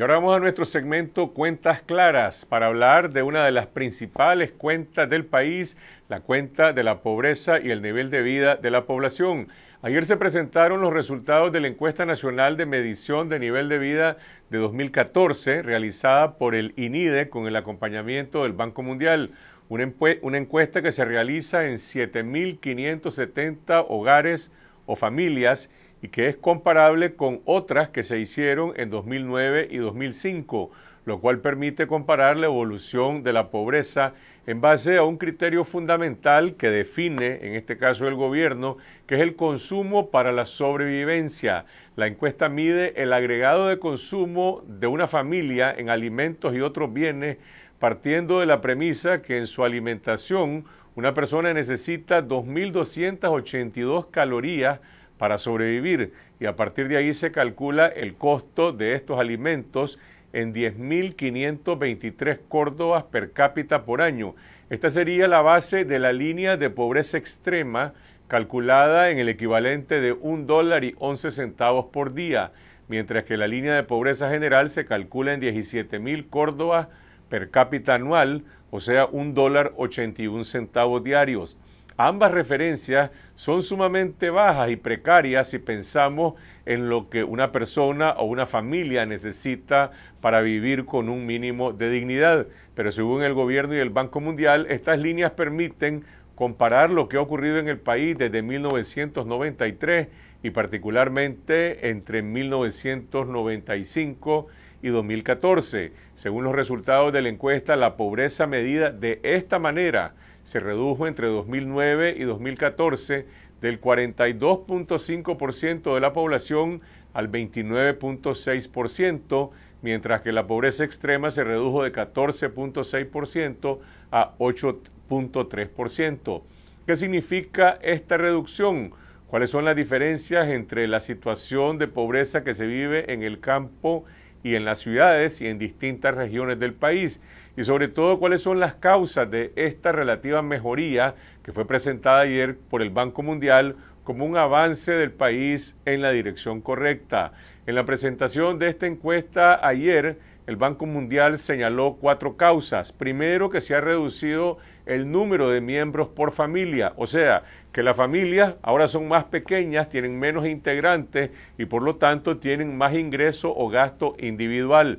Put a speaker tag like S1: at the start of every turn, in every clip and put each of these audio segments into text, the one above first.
S1: Y ahora vamos a nuestro segmento Cuentas Claras para hablar de una de las principales cuentas del país, la cuenta de la pobreza y el nivel de vida de la población. Ayer se presentaron los resultados de la encuesta nacional de medición de nivel de vida de 2014 realizada por el INIDE con el acompañamiento del Banco Mundial. Una, encuesta que se realiza en 7.570 hogares o familias y que es comparable con otras que se hicieron en 2009 y 2005, lo cual permite comparar la evolución de la pobreza en base a un criterio fundamental que define, en este caso el gobierno, que es el consumo para la sobrevivencia. La encuesta mide el agregado de consumo de una familia en alimentos y otros bienes, partiendo de la premisa que en su alimentación una persona necesita 2.282 calorías para sobrevivir y a partir de ahí se calcula el costo de estos alimentos en 10.523 córdobas per cápita por año. Esta sería la base de la línea de pobreza extrema calculada en el equivalente de 1 dólar y 11 centavos por día, mientras que la línea de pobreza general se calcula en 17.000 córdobas per cápita anual, o sea, 1 dólar 81 centavos diarios. Ambas referencias son sumamente bajas y precarias si pensamos en lo que una persona o una familia necesita para vivir con un mínimo de dignidad. Pero según el gobierno y el Banco Mundial, estas líneas permiten comparar lo que ha ocurrido en el país desde 1993 y particularmente entre 1995 y 2014. Según los resultados de la encuesta, la pobreza medida de esta manera se redujo entre 2009 y 2014 del 42.5% de la población al 29.6%, mientras que la pobreza extrema se redujo de 14.6% a 8.3%. ¿Qué significa esta reducción? ¿Cuáles son las diferencias entre la situación de pobreza que se vive en el campo y en las ciudades y en distintas regiones del país y sobre todo cuáles son las causas de esta relativa mejoría que fue presentada ayer por el Banco Mundial como un avance del país en la dirección correcta. En la presentación de esta encuesta ayer, el Banco Mundial señaló cuatro causas. Primero, que se ha reducido el número de miembros por familia, o sea, que las familias ahora son más pequeñas, tienen menos integrantes y por lo tanto tienen más ingreso o gasto individual.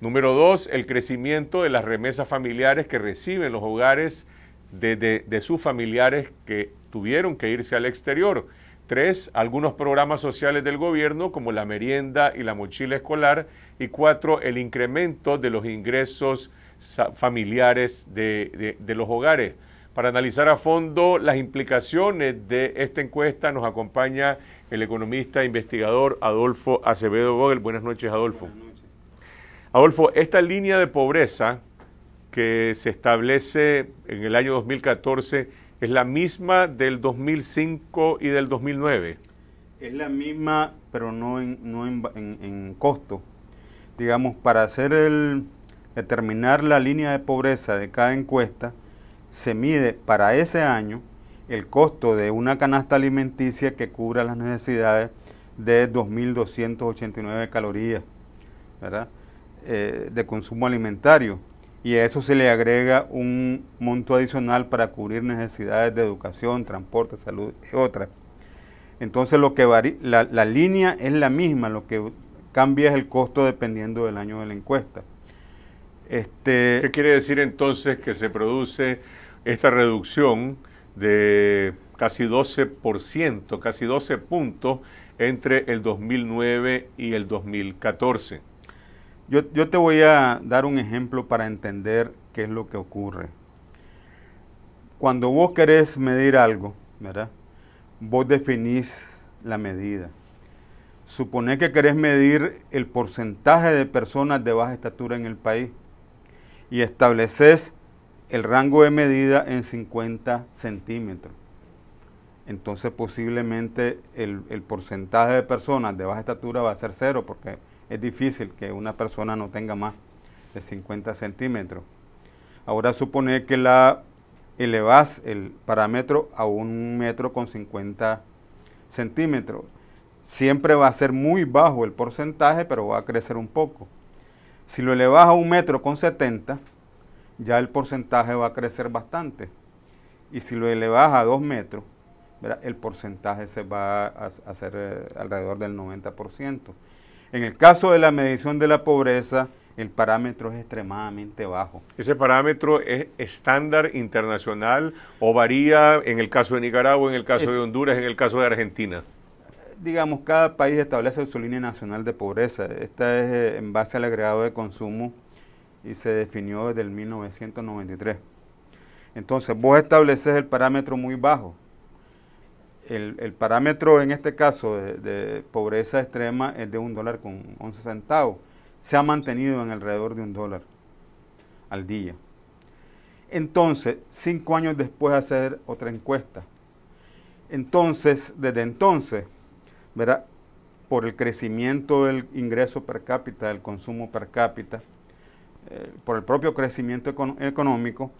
S1: Número dos, el crecimiento de las remesas familiares que reciben los hogares de, sus familiares que tuvieron que irse al exterior. Tres, algunos programas sociales del gobierno como la merienda y la mochila escolar y cuatro, el incremento de los ingresos familiares de, los hogares. Para analizar a fondo las implicaciones de esta encuesta nos acompaña el economista e investigador Adolfo Acevedo Gogel. Buenas noches, Adolfo. Adolfo, esta línea de pobreza que se establece en el año 2014 es la misma del 2005 y del 2009.
S2: Es la misma, pero no en, en costo digamos, para hacer el, determinar la línea de pobreza de cada encuesta, se mide para ese año el costo de una canasta alimenticia que cubra las necesidades de 2.289 calorías eh, de consumo alimentario. Y a eso se le agrega un monto adicional para cubrir necesidades de educación, transporte, salud y otras. Entonces lo que la, la línea es la misma, lo que Cambia el costo dependiendo del año de la encuesta.
S1: Este, ¿Qué quiere decir entonces que se produce esta reducción de casi 12%, casi 12 puntos entre el 2009 y el 2014? Yo, yo te voy a
S2: dar un ejemplo para entender qué es lo que ocurre. Cuando vos querés medir algo, ¿verdad? Vos definís la medida. Supone que querés medir el porcentaje de personas de baja estatura en el país y estableces el rango de medida en 50 centímetros. Entonces posiblemente el, porcentaje de personas de baja estatura va a ser cero porque es difícil que una persona no tenga más de 50 centímetros. Ahora supone que la elevas el parámetro a un metro con 50 centímetros siempre va a ser muy bajo el porcentaje, pero va a crecer un poco. Si lo elevas a un metro con 70, ya el porcentaje va a crecer bastante. Y si lo elevas a dos metros, el porcentaje se va a hacer eh, alrededor del 90%. En el caso de la medición de la pobreza, el parámetro
S1: es extremadamente bajo. ¿Ese parámetro es estándar internacional o varía en el caso de Nicaragua, en el caso de Honduras, en el caso de Argentina?
S2: digamos, cada país establece su línea nacional de pobreza. Esta es eh, en base al agregado de consumo y se definió desde el 1993. Entonces, vos estableces el parámetro muy bajo. El, parámetro en este caso de, pobreza extrema es de un dólar con 11 centavos. Se ha mantenido en alrededor de un dólar al día. Entonces, cinco años después de hacer otra encuesta. Entonces, desde entonces, ¿verdad? Por el crecimiento del ingreso per cápita, del consumo per cápita, eh, por el propio crecimiento económico,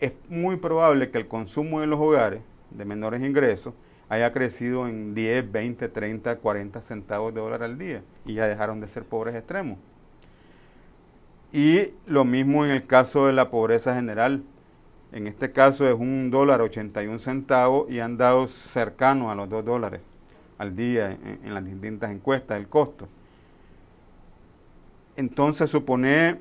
S2: es muy probable que el consumo de los hogares de menores ingresos haya crecido en 10, 20, 30, 40 centavos de dólar al día y ya dejaron de ser pobres extremos. Y lo mismo en el caso de la pobreza general. En este caso es un dólar 81 centavos y han dado cercano a los dos dólares al día en, las distintas encuestas, el costo. Entonces supone, eh,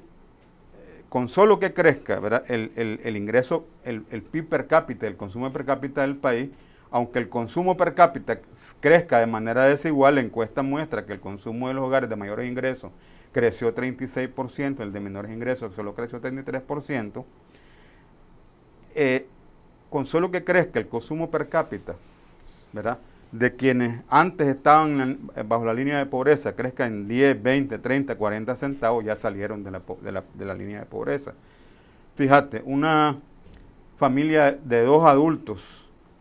S2: con solo que crezca El, ingreso, el, PIB per cápita, el consumo per cápita del país, aunque el consumo per cápita crezca de manera desigual, la encuesta muestra que el consumo de los hogares de mayores ingresos creció 36%, el de menores ingresos solo creció 33%, eh, con solo que crezca el consumo per cápita, ¿verdad? de quienes antes estaban bajo la línea de pobreza crezca en 10, 20, 30, 40 centavos, ya salieron de la, línea de pobreza. Fíjate, una familia de dos adultos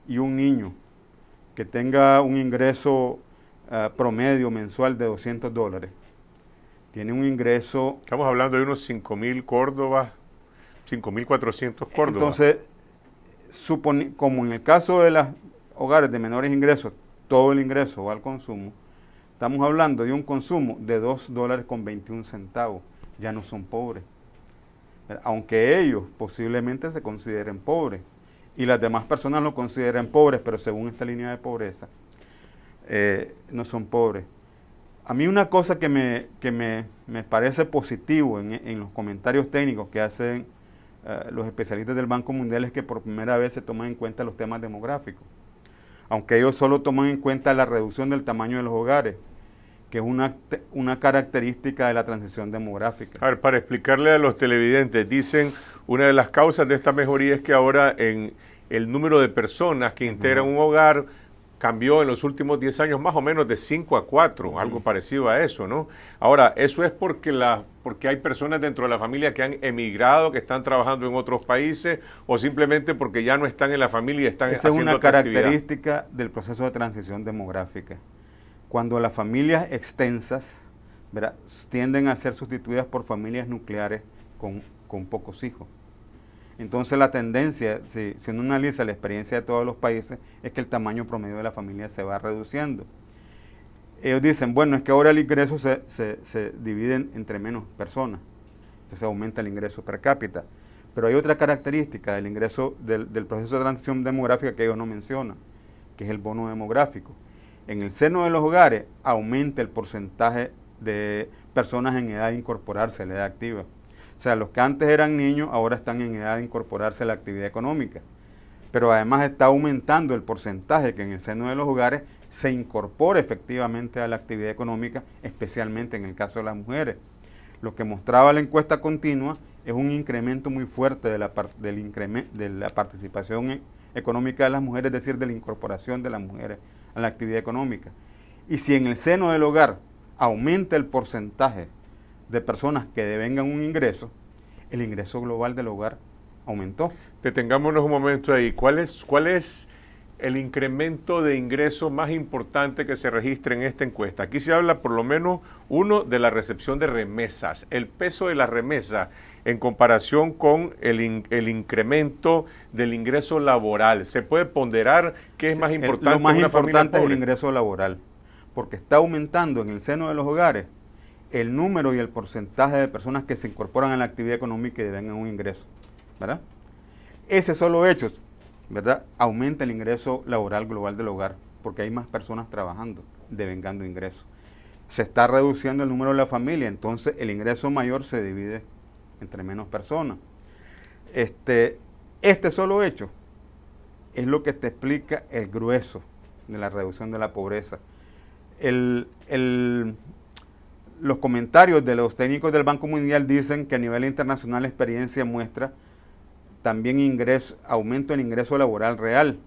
S2: y un niño que tenga un ingreso eh, promedio mensual de 200 dólares, tiene un ingreso... Estamos hablando de unos 5.000 Córdobas, 5.400 Córdobas. Entonces, como en el caso de las hogares de menores ingresos todo el ingreso va al consumo, estamos hablando de un consumo de 2 dólares con 21 centavos. Ya no son pobres. Aunque ellos posiblemente se consideren pobres y las demás personas lo consideren pobres, pero según esta línea de pobreza, eh, no son pobres. A mí una cosa que me, parece positivo en, los comentarios técnicos que hacen eh, los especialistas del Banco Mundial es que por primera vez se toman en cuenta los temas demográficos aunque ellos solo toman en cuenta la reducción del tamaño de los
S1: hogares, que es una, una característica de la transición demográfica. A ver, para explicarle a los televidentes, dicen una de las causas de esta mejoría es que ahora en el número de personas que integran un hogar cambió en los últimos 10 años más o menos de 5 a 4, algo parecido a eso, ¿no? Ahora, eso es porque, la, porque hay personas dentro de la familia que han emigrado, que están trabajando en otros países, o simplemente porque ya no están en la familia y están Esa es una característica
S2: del proceso de transición demográfica. Cuando las familias extensas tienden a ser sustituidas por familias nucleares con pocos hijos. Entonces la tendencia, si, uno analiza la experiencia de todos los países, es que el tamaño promedio de la familia se va reduciendo. Ellos dicen, bueno, es que ahora el ingreso se, divide entre menos personas, entonces aumenta el ingreso per cápita. Pero hay otra característica del ingreso del, del proceso de transición demográfica que ellos no mencionan, que es el bono demográfico. En el seno de los hogares aumenta el porcentaje de personas en edad de incorporarse, a la edad activa. O sea, los que antes eran niños ahora están en edad de incorporarse a la actividad económica. Pero además está aumentando el porcentaje que en el seno de los hogares se incorpora efectivamente a la actividad económica, especialmente en el caso de las mujeres. Lo que mostraba la encuesta continua es un incremento muy fuerte de la, participación e-, económica de las mujeres, es decir, de la incorporación de las mujeres a la actividad económica. Y si en el seno del hogar aumenta el porcentaje de personas que devengan un
S1: ingreso, el ingreso global del hogar aumentó. Detengámonos un momento ahí. ¿Cuál es, cuál es el incremento de ingreso más importante que se registra en esta encuesta? Aquí se habla por lo menos uno de la recepción de remesas, el peso de la remesa en comparación con el, incremento del ingreso laboral. ¿Se puede ponderar qué es más importante? El, más importante es el
S2: ingreso laboral, porque está aumentando en el seno de los hogares el número y el porcentaje de personas que se incorporan a la actividad económica y devengan un ingreso, ¿verdad? Ese solo hecho, ¿verdad? Aumenta el ingreso laboral global del hogar, porque hay más personas trabajando, devengando ingresos. Se está reduciendo el número de la familia, entonces el ingreso mayor se divide entre menos personas. Este, este solo hecho es lo que te explica el grueso de la reducción de la pobreza. el, los comentarios de los técnicos del Banco Mundial dicen que a nivel internacional la experiencia muestra también ingreso, aumento en ingreso laboral real.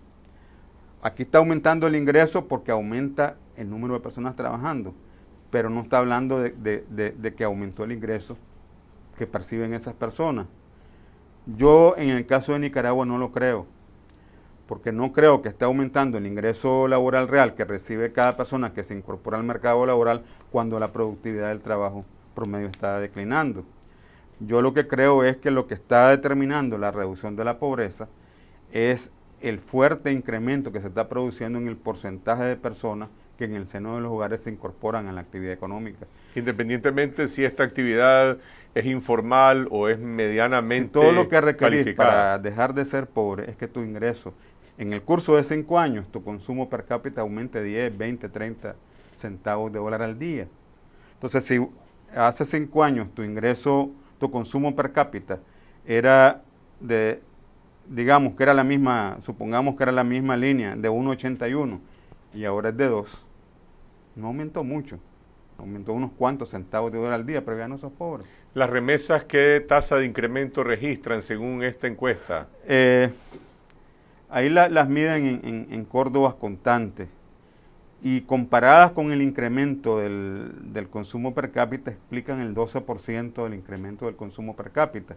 S2: Aquí está aumentando el ingreso porque aumenta el número de personas trabajando, pero no está hablando de que aumentó el ingreso que perciben esas personas. Yo en el caso de Nicaragua no lo creo porque no creo que esté aumentando el ingreso laboral real que recibe cada persona que se incorpora al mercado laboral cuando la productividad del trabajo promedio está declinando. Yo lo que creo es que lo que está determinando la reducción de la pobreza es el fuerte incremento que se está produciendo en el porcentaje de personas que en el seno de los
S1: hogares se incorporan a la actividad económica. Independientemente si esta actividad es informal o es medianamente si todo lo que requerís para
S2: dejar de ser pobre es que tu ingreso en el curso de cinco años tu consumo per cápita de 10, 20, 30 centavos de dólar al día. Entonces, si hace cinco años tu ingreso, tu consumo per cápita era de, digamos que era la misma, supongamos que era la misma línea de 1,81 y ahora es de 2, no aumentó mucho. Aumentó unos cuantos centavos de dólar al día, pero ya no sos pobre.
S1: ¿Las remesas qué tasa de incremento registran según esta encuesta?
S2: Eh, Ahí las miden en, Córdoba en y comparadas con el incremento del, consumo per cápita explican el 12% del incremento del consumo per cápita.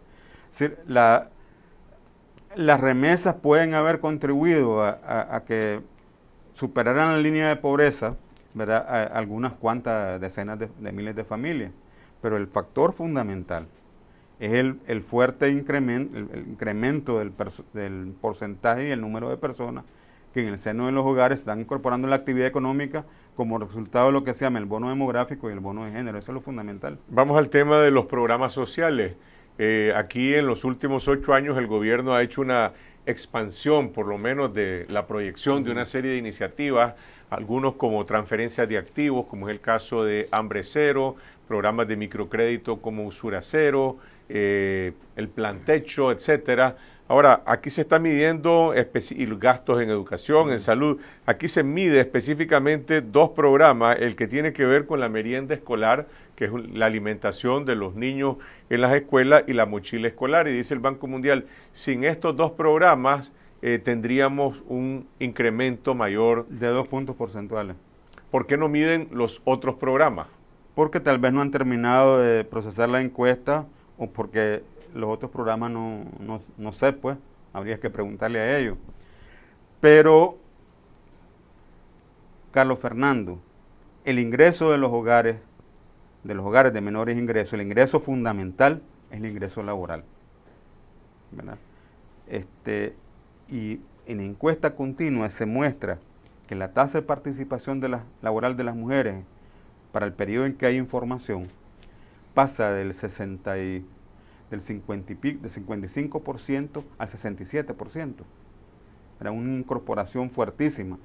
S2: Es decir, las remesas pueden haber contribuido a, que superaran la línea de pobreza algunas cuantas decenas de miles de familias, pero el factor fundamental es el, el fuerte incremento, el, incremento del, porcentaje y el número de personas que en el seno de los hogares están incorporando la actividad económica como resultado de lo que se llama el bono demográfico y el bono de género. Eso es lo fundamental.
S1: Vamos al tema de los programas sociales. Eh, aquí en los últimos ocho años el gobierno ha hecho una expansión, por lo menos de la proyección de una serie de iniciativas, algunos como transferencias de activos, como es el caso de Hambre Cero, programas de microcrédito como Usura Cero, eh, el plan techo, etcétera. Ahora, aquí se está midiendo los gastos en educación, en mm. salud. Aquí se mide específicamente dos programas, el que tiene que ver con la merienda escolar, que es la alimentación de los niños en las escuelas, y la mochila escolar. Y dice el Banco Mundial, sin estos dos programas eh, tendríamos un incremento mayor. De dos puntos porcentuales. ¿Por qué no miden
S2: los otros programas? Porque tal vez no han terminado de procesar la encuesta porque los otros programas no, sé, pues, habría que preguntarle a ellos. Pero, Carlos Fernando, el ingreso de los hogares, de los hogares de menores ingresos, el ingreso fundamental es el ingreso laboral. Este, y en encuesta continua se muestra que la tasa de participación de la, laboral de las mujeres para el periodo en que hay información pasa del 60 del 50 y 55% al 67%. Era una incorporación fuertísima.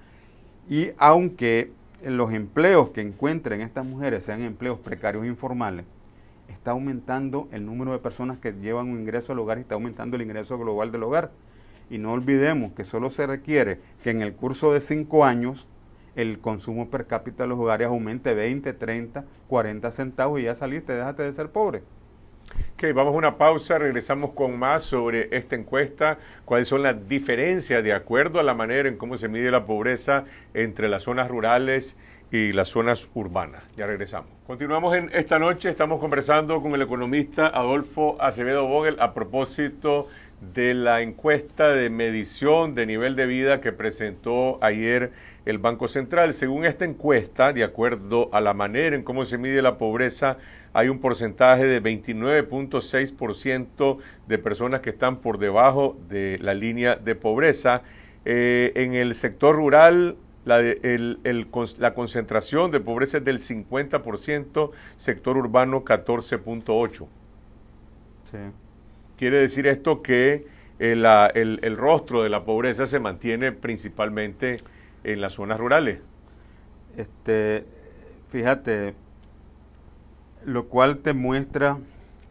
S2: Y aunque los empleos que encuentren estas mujeres sean empleos precarios e informales, está aumentando el número de personas que llevan un ingreso al hogar y está aumentando el ingreso global del hogar. Y no olvidemos que solo se requiere que en el curso de cinco años el consumo per cápita de los hogares
S1: aumente 20, 30, 40 centavos y ya saliste, déjate de ser pobre. Ok, vamos a una pausa, regresamos con más sobre esta encuesta, cuáles son las diferencias de acuerdo a la manera en cómo se mide la pobreza entre las zonas rurales y las zonas urbanas. Ya regresamos. Continuamos en esta noche, estamos conversando con el economista Adolfo Acevedo Vogel a propósito de la encuesta de medición de nivel de vida que presentó ayer el Banco Central. Según esta encuesta, de acuerdo a la manera en cómo se mide la pobreza, hay un porcentaje de 29.6% de personas que están por debajo de la línea de pobreza. Eh, en el sector rural, la, la concentración de pobreza es del 50%, sector urbano 14.8%. Sí. Quiere decir esto que eh, el, rostro de la pobreza se mantiene principalmente en las zonas rurales. Este, fíjate, lo cual te muestra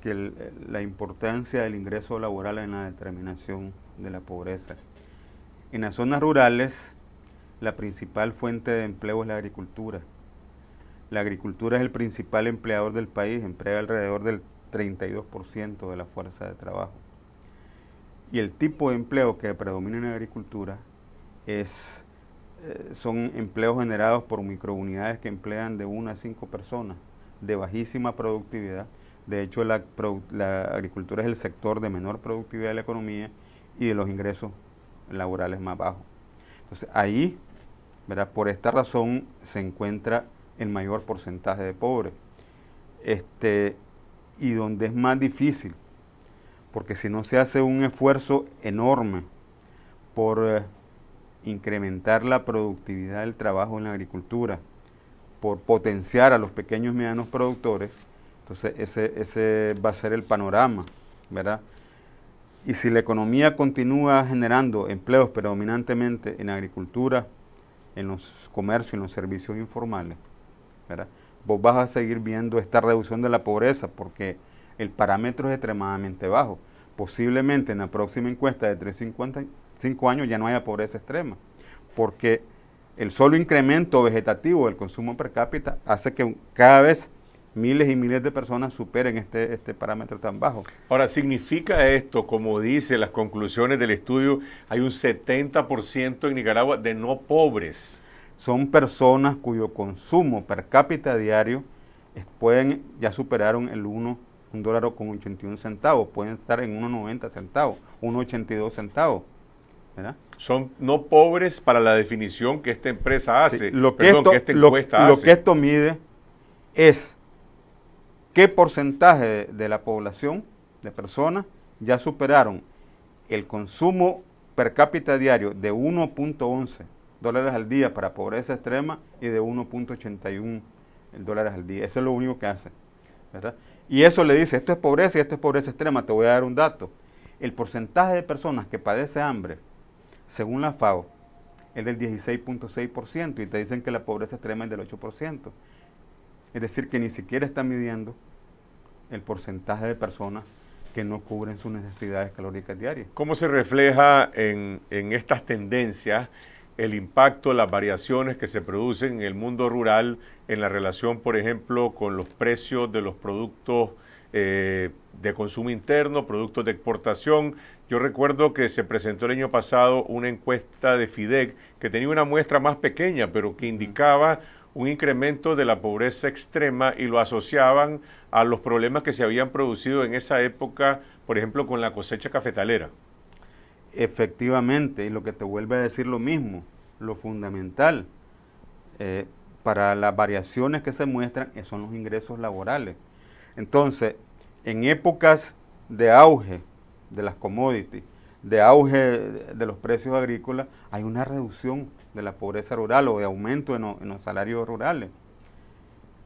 S1: que
S2: la importancia del ingreso laboral en la determinación de la pobreza. En las zonas rurales, la principal fuente de empleo es la agricultura. La agricultura es el principal empleador del país, emplea alrededor del 32% de la fuerza de trabajo. Y el tipo de empleo que predomina en la agricultura es, eh, son empleos generados por microunidades que emplean de 1 a 5 personas, de bajísima productividad. De hecho, la, la agricultura es el sector de menor productividad de la economía y de los ingresos laborales más bajos. Entonces, ahí, ¿verdad? por esta razón, se encuentra el mayor porcentaje de pobres. Este, y donde es más difícil, porque si no se hace un esfuerzo enorme por eh, incrementar la productividad del trabajo en la agricultura, por potenciar a los pequeños y medianos productores, entonces ese, va a ser el panorama, ¿verdad? Y si la economía continúa generando empleos predominantemente en agricultura, en los comercios, en los servicios informales, ¿verdad? vos vas a seguir viendo esta reducción de la pobreza porque el parámetro es extremadamente bajo. Posiblemente en la próxima encuesta de 355 años ya no haya pobreza extrema, porque el solo incremento vegetativo del consumo per cápita hace que cada vez miles y miles de personas superen este, este parámetro tan bajo.
S1: Ahora, ¿significa esto, como dice las conclusiones del estudio, hay un 70% en Nicaragua de no pobres? son personas cuyo consumo per
S2: cápita diario pueden ya superaron el 1, un dólar con 81 centavos, pueden estar en 1,90 centavos, 1,82 centavos. Son
S1: no pobres para la definición que esta empresa hace. lo, que Perdón, esto, que esta lo, hace. lo que esto
S2: mide es qué porcentaje de, de la población, de personas, ya superaron el consumo per cápita diario de 1.11 dólares al día para pobreza extrema y de 1.81 dólares al día. Eso es lo único que hace. Y eso le dice, esto es pobreza y esto es pobreza extrema. Te voy a dar un dato. El porcentaje de personas que padece hambre, según la FAO, es del 16.6% y te dicen que la pobreza extrema es del 8%. Es decir, que ni siquiera está midiendo el porcentaje de personas
S1: que no cubren sus necesidades calóricas diarias. ¿Cómo se refleja en, en estas tendencias el impacto, las variaciones que se producen en el mundo rural en la relación, por ejemplo, con los precios de los productos eh, de consumo interno, productos de exportación. Yo recuerdo que se presentó el año pasado una encuesta de FIDEC que tenía una muestra más pequeña, pero que indicaba un incremento de la pobreza extrema y lo asociaban a los problemas que se habían producido en esa época, por ejemplo, con la cosecha cafetalera.
S2: Efectivamente, y lo que te vuelve a decir lo mismo, lo fundamental eh, para las variaciones que se muestran son los ingresos laborales. Entonces, en épocas de auge de las commodities, de auge de los precios agrícolas, hay una reducción de la pobreza rural o de aumento en los salarios rurales.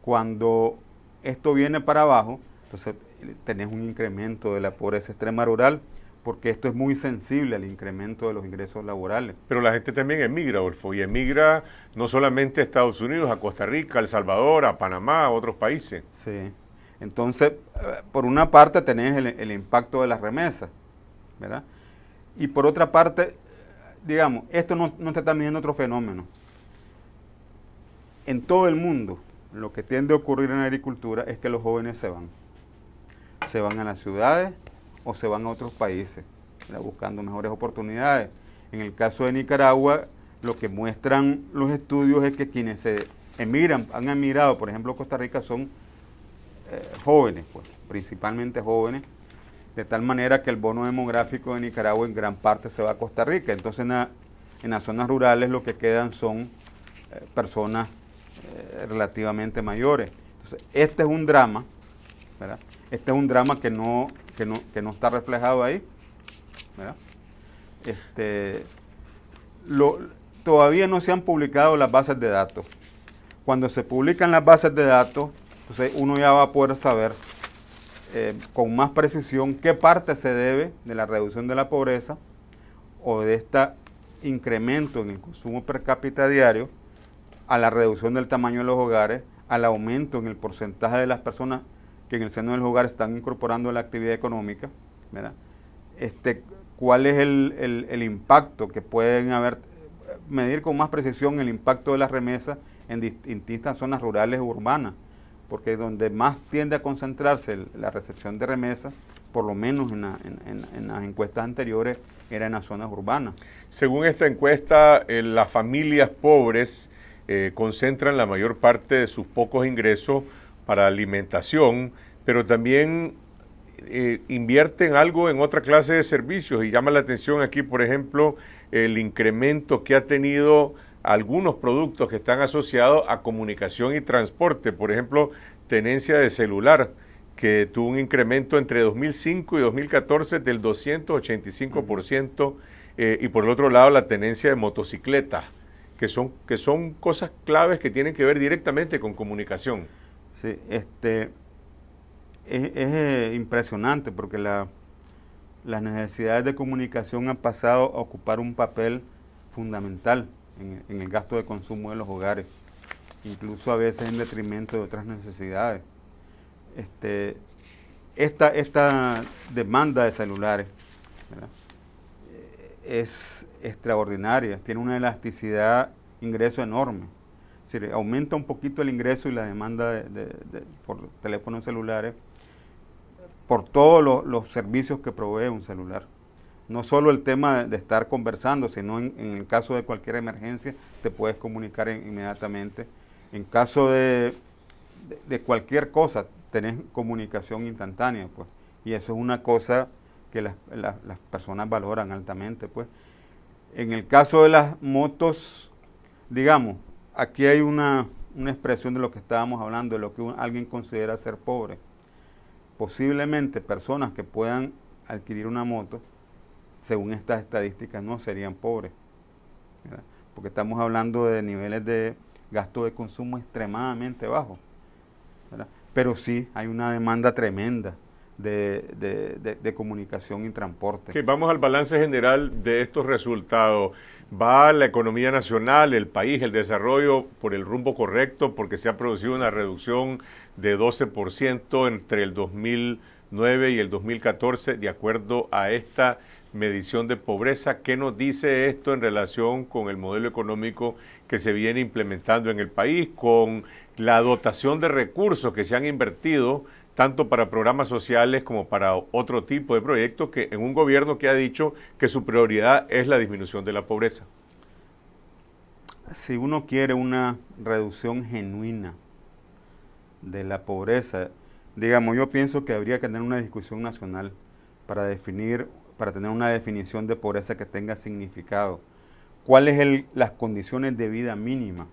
S2: Cuando esto viene para abajo, entonces eh, tenés un incremento de la pobreza extrema rural porque esto es muy sensible al incremento de los ingresos laborales.
S1: Pero la gente también emigra, Olfo, y emigra no solamente a Estados Unidos, a Costa Rica, a El Salvador, a Panamá, a otros países. Sí. Entonces, eh, por una parte tenés el,
S2: impacto de las remesas, ¿verdad? Y por otra parte, digamos, esto no, está también otro fenómeno. En todo el mundo, lo que tiende a ocurrir en la agricultura es que los jóvenes se van. Se van a las ciudades, o se van a otros países buscando mejores oportunidades. En el caso de Nicaragua, lo que muestran los estudios es que quienes se emigran, han emigrado, por ejemplo, Costa Rica, son eh, jóvenes, pues, principalmente jóvenes, de tal manera que el bono demográfico de Nicaragua en gran parte se va a Costa Rica. Entonces, en, las zonas rurales lo que quedan son eh, personas eh, relativamente mayores. Entonces, este es un drama, ¿verdad? Este es un drama que no, no, está reflejado ahí. Este, todavía no se han publicado las bases de datos. Cuando se publican las bases de datos, entonces uno ya va a poder saber eh, con más precisión qué parte se debe de la reducción de la pobreza o de este incremento en el consumo per cápita diario a la reducción del tamaño de los hogares, al aumento en el porcentaje de las personas que en el seno del hogar están incorporando la actividad económica, ¿verdad? Este, ¿Cuál es el, impacto que pueden haber, medir con más precisión el impacto de las remesas en distintas zonas rurales o urbanas? Porque donde más tiende a concentrarse la recepción de remesas, por
S1: lo menos en, en, las encuestas anteriores, era en las zonas urbanas. Según esta encuesta, eh, las familias pobres eh, concentran la mayor parte de sus pocos ingresos para alimentación, pero también eh, invierten algo en otra clase de servicios y llama la atención aquí, por ejemplo, el incremento que ha tenido algunos productos que están asociados a comunicación y transporte, por ejemplo, tenencia de celular, que tuvo un incremento entre 2005 y 2014 del 285%, eh, y por el otro lado la tenencia de motocicletas, que son, que son cosas claves que tienen que ver directamente con comunicación. Sí, este, es, eh, impresionante porque
S2: las necesidades de comunicación han pasado a ocupar un papel fundamental en, el gasto de consumo de los hogares, incluso a veces en detrimento de otras necesidades. Este, esta, esta demanda de celulares es extraordinaria, tiene una elasticidad, ingreso enorme. Es aumenta un poquito el ingreso y la demanda por teléfonos celulares, por todos los servicios que provee un celular. No solo el tema de estar conversando, sino en, el caso de cualquier emergencia te puedes comunicar inmediatamente. En caso de, cualquier cosa, tenés comunicación instantánea, pues. Y eso es una cosa que las, personas valoran altamente, pues. En el caso de las motos, digamos, aquí hay una, expresión de lo que estábamos hablando, de lo que alguien considera ser pobre. Posiblemente personas que puedan adquirir una moto, según estas estadísticas, no serían pobres. Porque estamos hablando de niveles de gasto de consumo extremadamente bajos. Pero sí hay una demanda tremenda de,
S1: comunicación y transporte. vamos al balance general de estos resultados va la economía nacional, el país, el desarrollo por el rumbo correcto, porque se ha producido una reducción de 12% entre el 2009 y el 2014, de acuerdo a esta medición de pobreza. ¿Qué nos dice esto en relación con el modelo económico que se viene implementando en el país, con la dotación de recursos que se han invertido? tanto para programas sociales como para otro tipo de proyectos, que en un gobierno que ha dicho que su prioridad es la disminución de la pobreza.
S2: Si uno quiere una reducción genuina de la pobreza, digamos, yo pienso que habría que tener una discusión nacional para definir, para tener una definición de pobreza que tenga significado. ¿Cuáles son las condiciones de vida mínima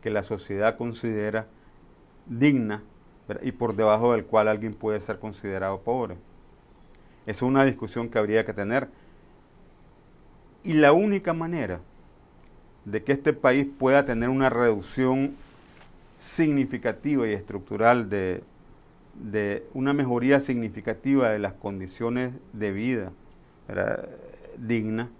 S2: que la sociedad considera digna y por debajo del cual alguien puede ser considerado pobre. Es una discusión que habría que tener. Y la única manera de que este país pueda tener una reducción significativa y estructural de, una mejoría significativa de las condiciones de vida digna,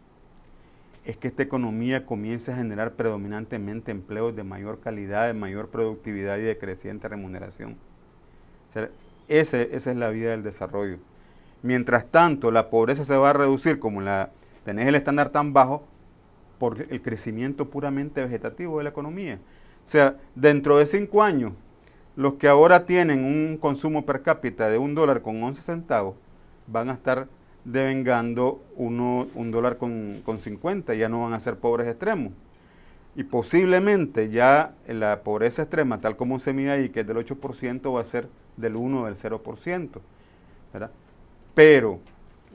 S2: es que esta economía comience a generar predominantemente empleos de mayor calidad, de mayor productividad y de creciente remuneración esa es la vida del desarrollo. Mientras tanto, la pobreza se va a reducir, como la, tenés el estándar tan bajo, por el crecimiento puramente vegetativo de la economía. O sea, dentro de cinco años, los que ahora tienen un consumo per cápita de un dólar con 11 centavos van a estar devengando uno, un dólar con, con 50, ya no van a ser pobres extremos. Y posiblemente ya la pobreza extrema, tal como se mide ahí, que es del 8%, va a ser del 1 o del 0%. Pero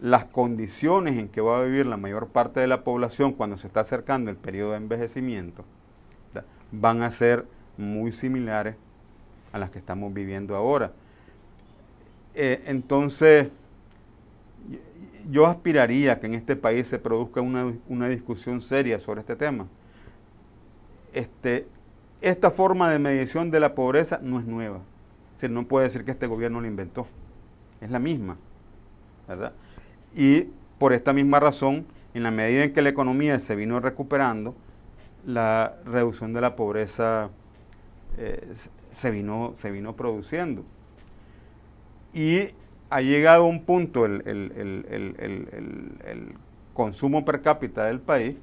S2: las condiciones en que va a vivir la mayor parte de la población cuando se está acercando el periodo de envejecimiento van a ser muy similares a las que estamos viviendo ahora. Eh, entonces, yo aspiraría que en este país se produzca una, una discusión seria sobre este tema. Este, esta forma de medición de la pobreza no es nueva. Este, no puede decir que este gobierno lo inventó. Es la misma. Y por esta misma razón, en la medida en que la economía se vino recuperando, la reducción de la pobreza eh, se, vino, se vino produciendo. Y ha llegado un punto el, el, consumo per cápita del país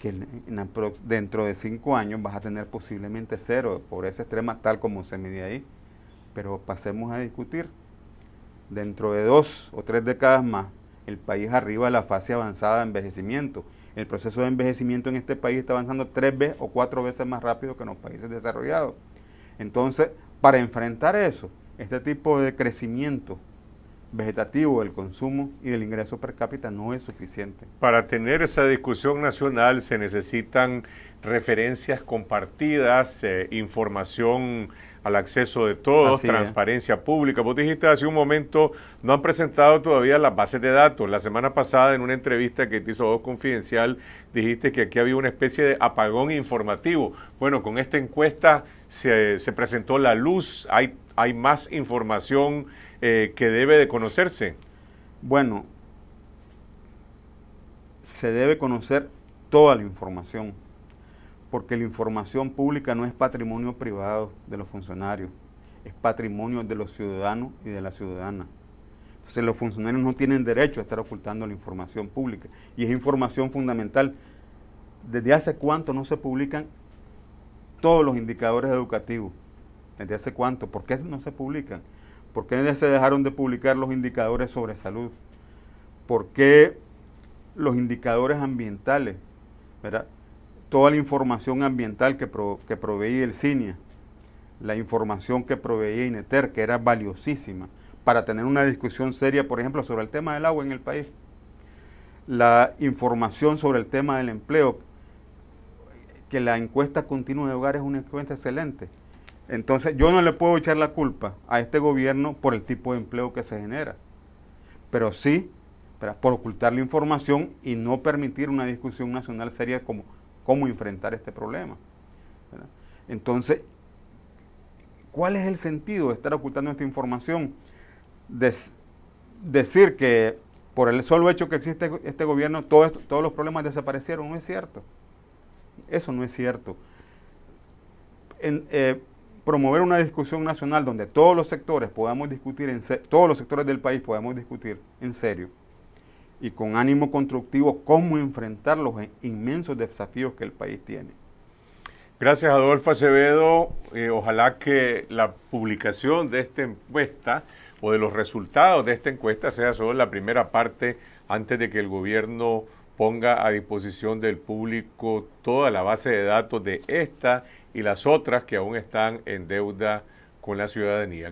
S2: que dentro de cinco años vas a tener posiblemente cero de pobreza extrema tal como se mide ahí pero pasemos a discutir. Dentro de dos o tres décadas más, el país arriba a la fase avanzada de envejecimiento. El proceso de envejecimiento en este país está avanzando tres veces o cuatro veces más rápido que en los países desarrollados. Entonces, para enfrentar eso, este tipo de crecimiento vegetativo del consumo y del ingreso per cápita no es suficiente.
S1: Para tener esa discusión nacional se necesitan referencias compartidas, eh, información al acceso de todos, transparencia pública. Vos dijiste hace un momento, no han presentado todavía las bases de datos. La semana pasada, en una entrevista que te hizo Confidencial, dijiste que aquí había una especie de apagón informativo. Bueno, con esta encuesta se, presentó la luz, hay, hay más información eh, que debe de conocerse. Bueno, se debe conocer toda la
S2: información porque la información pública no es patrimonio privado de los funcionarios, es patrimonio de los ciudadanos y de la ciudadana. Entonces los funcionarios no tienen derecho a estar ocultando la información pública y es información fundamental. ¿Desde hace cuánto no se publican todos los indicadores educativos? ¿Desde hace cuánto? ¿Por qué no se publican? ¿Por qué se dejaron de publicar los indicadores sobre salud? ¿Por qué los indicadores ambientales? ¿Verdad? toda la información ambiental que, que proveía el CINIA, la información que proveía INETER, que era valiosísima, para tener una discusión seria, por ejemplo, sobre el tema del agua en el país. La información sobre el tema del empleo, que la encuesta continua de hogares es una encuesta excelente. Entonces, yo no le puedo echar la culpa a este gobierno por el tipo de empleo que se genera, pero sí por ocultar la información y no permitir una discusión nacional seria como cómo enfrentar este problema. Entonces, ¿cuál es el sentido de estar ocultando esta información? decir que por el solo hecho que existe este gobierno, todos los problemas desaparecieron, no es cierto. Eso no es cierto. Eh, promover una discusión nacional donde todos los sectores podamos discutir, en todos los sectores del país podamos discutir en serio y con ánimo constructivo cómo enfrentar los e- inmensos desafíos
S1: que el país tiene. Gracias Adolfo Acevedo. Eh, ojalá que la publicación de esta encuesta o de los resultados de esta encuesta sea solo la primera parte antes de que el gobierno ponga a disposición del público toda la base de datos de esta y las otras que aún están en deuda con la ciudadanía.